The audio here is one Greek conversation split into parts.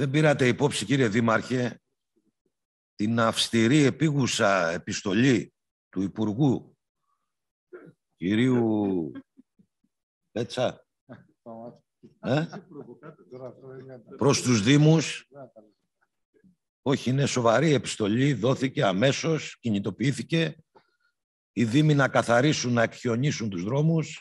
Δεν πήρατε υπόψη, κύριε Δήμαρχε, την αυστηρή επίγουσα επιστολή του Υπουργού κυρίου Πέτσα ε? προς τους Δήμους όχι είναι σοβαρή επιστολή δόθηκε αμέσως κινητοποιήθηκε οι Δήμοι να καθαρίσουν να εκχιονίσουν τους δρόμους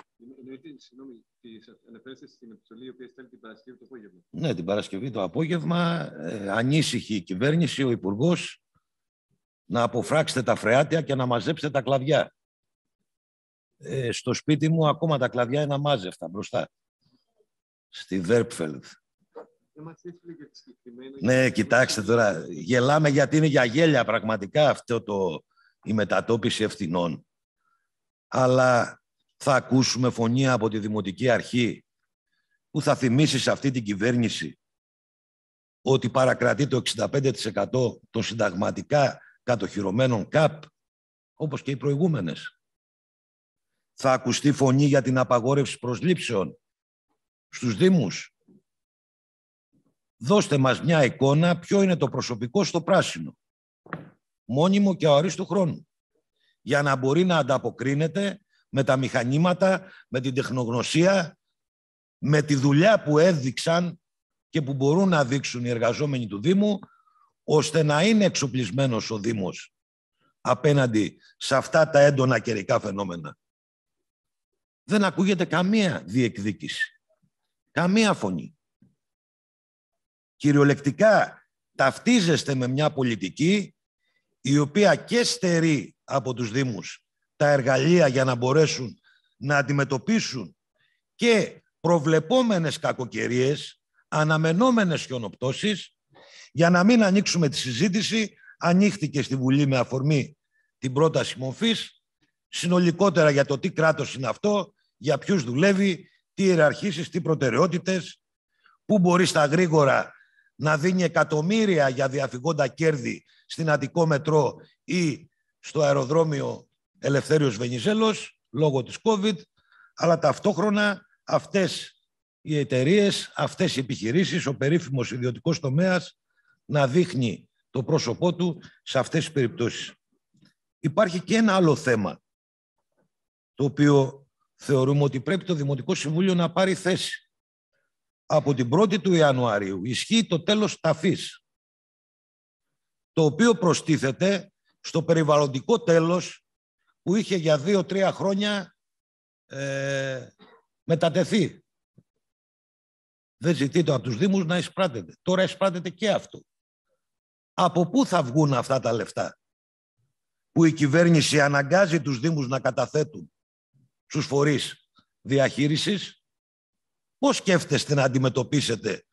Τη αναφέρεστε στην επιστολή η οποία την Παρασκευή το απόγευμα. Ναι, την Παρασκευή το απόγευμα. Ε, ανήσυχη η κυβέρνηση, ο Υπουργός, να αποφράξετε τα φρεάτια και να μαζέψετε τα κλαδιά. Ε, στο σπίτι μου ακόμα τα κλαδιά είναι αμάζευτα μπροστά. Στη Βέρπφελντ. Ναι, κοιτάξτε τώρα, γελάμε γιατί είναι για γέλια πραγματικά αυτό το, η μετατόπιση ευθυνών. Αλλά θα ακούσουμε φωνή από τη Δημοτική Αρχή που θα θυμίσει σε αυτή την κυβέρνηση ότι παρακρατεί το 65% των συνταγματικά κατοχυρωμένων ΚΑΠ, όπως και οι προηγούμενες. Θα ακουστεί φωνή για την απαγόρευση προσλήψεων στους Δήμους. Δώστε μας μια εικόνα ποιο είναι το προσωπικό στο πράσινο. Μόνιμο και αορίστου χρόνου. Για να μπορεί να ανταποκρίνεται με τα μηχανήματα, με την τεχνογνωσία, με τη δουλειά που έδειξαν και που μπορούν να δείξουν οι εργαζόμενοι του Δήμου, ώστε να είναι εξοπλισμένος ο Δήμος απέναντι σε αυτά τα έντονα καιρικά φαινόμενα. Δεν ακούγεται καμία διεκδίκηση, καμία φωνή. Κυριολεκτικά ταυτίζεστε με μια πολιτική η οποία και στερεί από τους Δήμους τα εργαλεία για να μπορέσουν να αντιμετωπίσουν και προβλεπόμενες κακοκαιρίες, αναμενόμενες χιονοπτώσεις, για να μην ανοίξουμε τη συζήτηση, ανοίχθηκε στη Βουλή με αφορμή την πρόταση μορφής, συνολικότερα για το τι κράτος είναι αυτό, για ποιους δουλεύει, τι ιεραρχήσεις, τι προτεραιότητες, πού μπορεί στα γρήγορα να δίνει εκατομμύρια για διαφυγόντα κέρδη στην Αττικό Μετρό ή στο αεροδρόμιο Ελευθέριος Βενιζέλος λόγω της COVID, αλλά ταυτόχρονα αυτές οι εταιρείες, αυτές οι επιχειρήσεις, ο περίφημος ιδιωτικός τομέας να δείχνει το πρόσωπό του σε αυτές τις περιπτώσεις. Υπάρχει και ένα άλλο θέμα, το οποίο θεωρούμε ότι πρέπει το Δημοτικό Συμβούλιο να πάρει θέση. Από την 1η του Ιανουαρίου ισχύει το τέλος ταφής, το οποίο προστίθεται στο περιβαλλοντικό τέλος που είχε για δύο-τρία χρόνια ε, μετατεθεί. Δεν ζητείτε από τους Δήμους να εισπράτεται. Τώρα εισπράτεται και αυτό. Από πού θα βγουν αυτά τα λεφτά που η κυβέρνηση αναγκάζει τους Δήμους να καταθέτουν στους φορείς διαχείρισης, πώς σκέφτεστε να αντιμετωπίσετε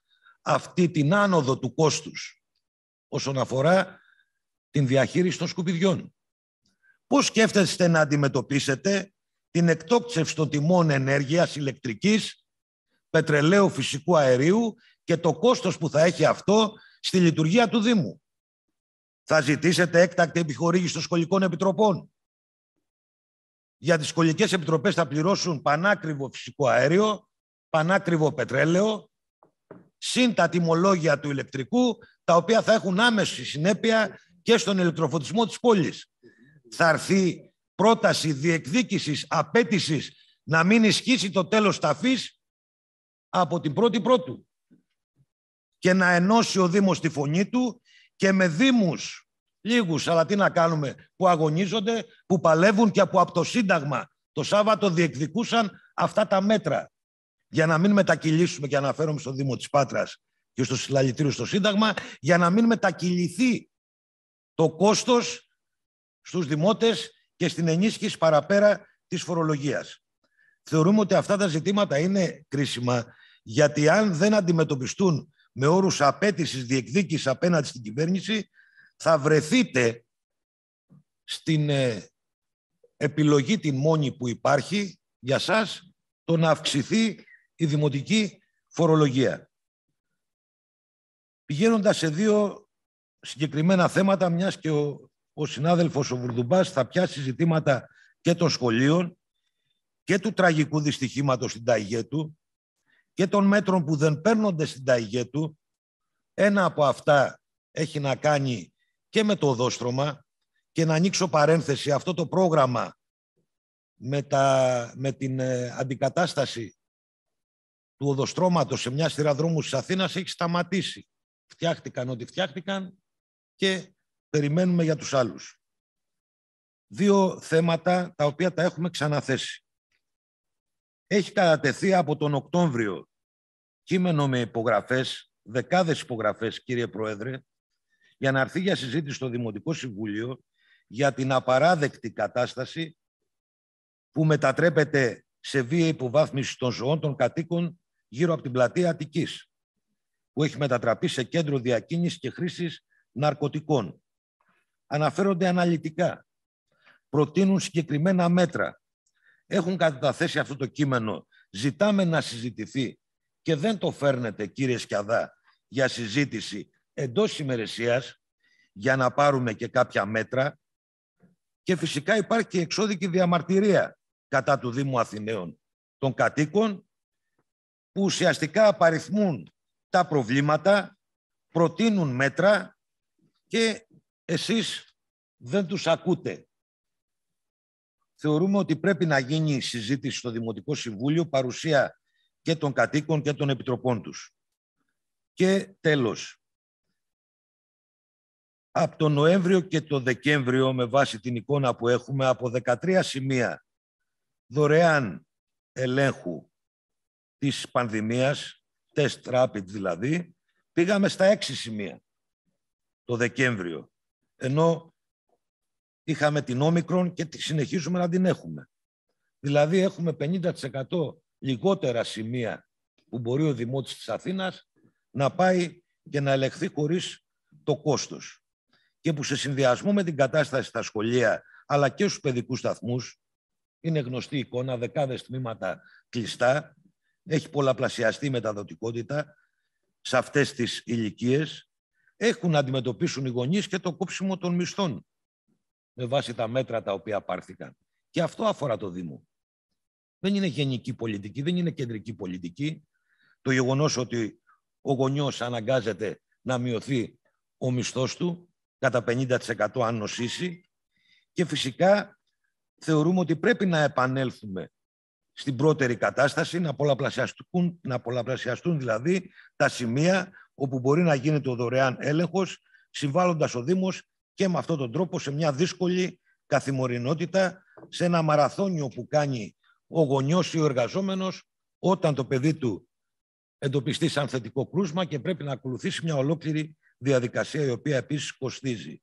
αυτή την άνοδο του κόστους όσον αφορά την διαχείριση των σκουπιδιών. Πώς σκέφτεστε να αντιμετωπίσετε την εκτόξευση των τιμών ενέργειας ηλεκτρικής, πετρελαίου, φυσικού αερίου και το κόστος που θα έχει αυτό στη λειτουργία του Δήμου. Θα ζητήσετε έκτακτη επιχορήγηση των σχολικών επιτροπών. Για τις σχολικές επιτροπές θα πληρώσουν πανάκριβο φυσικό αέριο, πανάκριβο πετρέλαιο, συν τα τιμολόγια του ηλεκτρικού, τα οποία θα έχουν άμεση συνέπεια και στον ηλεκτροφωτισμό της πόλης θα έρθει πρόταση διεκδίκησης, απέτησης να μην ισχύσει το τέλος ταφής από την πρώτη πρώτου και να ενώσει ο Δήμος τη φωνή του και με Δήμους λίγους, αλλά τι να κάνουμε, που αγωνίζονται, που παλεύουν και από από το Σύνταγμα το Σάββατο διεκδικούσαν αυτά τα μέτρα. Για να μην μετακυλήσουμε και αναφέρομαι στον Δήμο της Πάτρας και στο συλλαλητήριο στο Σύνταγμα, για να μην μετακυληθεί το κόστος στους δημότες και στην ενίσχυση παραπέρα της φορολογίας. Θεωρούμε ότι αυτά τα ζητήματα είναι κρίσιμα, γιατί αν δεν αντιμετωπιστούν με όρους απέτησης διεκδίκησης απέναντι στην κυβέρνηση, θα βρεθείτε στην ε, επιλογή την μόνη που υπάρχει για σας το να αυξηθεί η δημοτική φορολογία. Πηγαίνοντας σε δύο συγκεκριμένα θέματα, μιας και ο ο συνάδελφος ο Βουρδουμπάς θα πιάσει ζητήματα και των σχολείων και του τραγικού δυστυχήματος στην του και των μέτρων που δεν παίρνονται στην Ταϊγέτου. Ένα από αυτά έχει να κάνει και με το οδόστρωμα και να ανοίξω παρένθεση αυτό το πρόγραμμα με, τα, με την ε, αντικατάσταση του οδοστρώματος σε μια σειρά δρόμους της Αθήνας έχει σταματήσει. Φτιάχτηκαν ό,τι φτιάχτηκαν και περιμένουμε για τους άλλους. Δύο θέματα τα οποία τα έχουμε ξαναθέσει. Έχει κατατεθεί από τον Οκτώβριο κείμενο με υπογραφές, δεκάδες υπογραφές κύριε Πρόεδρε, για να έρθει για συζήτηση στο Δημοτικό Συμβούλιο για την απαράδεκτη κατάσταση που μετατρέπεται σε βία υποβάθμιση των ζωών των κατοίκων γύρω από την πλατεία Αττικής, που έχει μετατραπεί σε κέντρο διακίνησης και χρήσης ναρκωτικών αναφέρονται αναλυτικά. Προτείνουν συγκεκριμένα μέτρα. Έχουν καταθέσει αυτό το κείμενο. Ζητάμε να συζητηθεί και δεν το φέρνετε, κύριε Σκιαδά, για συζήτηση εντός ημερησίας για να πάρουμε και κάποια μέτρα. Και φυσικά υπάρχει και εξώδικη διαμαρτυρία κατά του Δήμου Αθηναίων των κατοίκων που ουσιαστικά απαριθμούν τα προβλήματα, προτείνουν μέτρα και εσείς δεν τους ακούτε. Θεωρούμε ότι πρέπει να γίνει συζήτηση στο Δημοτικό Συμβούλιο, παρουσία και των κατοίκων και των επιτροπών τους. Και τέλος, από τον Νοέμβριο και τον Δεκέμβριο, με βάση την εικόνα που έχουμε, από 13 σημεία δωρεάν ελέγχου της πανδημίας, test rapid δηλαδή, πήγαμε στα 6 σημεία το Δεκέμβριο ενώ είχαμε την όμικρον και τη συνεχίζουμε να την έχουμε. Δηλαδή έχουμε 50% λιγότερα σημεία που μπορεί ο Δημότης της Αθήνας να πάει και να ελεγχθεί χωρίς το κόστος. Και που σε συνδυασμό με την κατάσταση στα σχολεία αλλά και στους παιδικούς σταθμούς, είναι γνωστή εικόνα, δεκάδες τμήματα κλειστά, έχει πολλαπλασιαστεί η μεταδοτικότητα σε αυτές τις ηλικίες έχουν να αντιμετωπίσουν οι γονείς και το κόψιμο των μισθών με βάση τα μέτρα τα οποία πάρθηκαν. Και αυτό αφορά το Δήμο. Δεν είναι γενική πολιτική, δεν είναι κεντρική πολιτική. Το γεγονός ότι ο γονιός αναγκάζεται να μειωθεί ο μισθός του κατά 50% αν νοσήσει και φυσικά θεωρούμε ότι πρέπει να επανέλθουμε στην πρώτερη κατάσταση, να πολλαπλασιαστούν, να πολλαπλασιαστούν δηλαδή τα σημεία όπου μπορεί να γίνεται ο δωρεάν έλεγχος, συμβάλλοντας ο Δήμος και με αυτόν τον τρόπο σε μια δύσκολη καθημερινότητα, σε ένα μαραθώνιο που κάνει ο γονιός ή ο εργαζόμενος όταν το παιδί του εντοπιστεί σαν θετικό κρούσμα και πρέπει να ακολουθήσει μια ολόκληρη διαδικασία η οποία επίσης κοστίζει.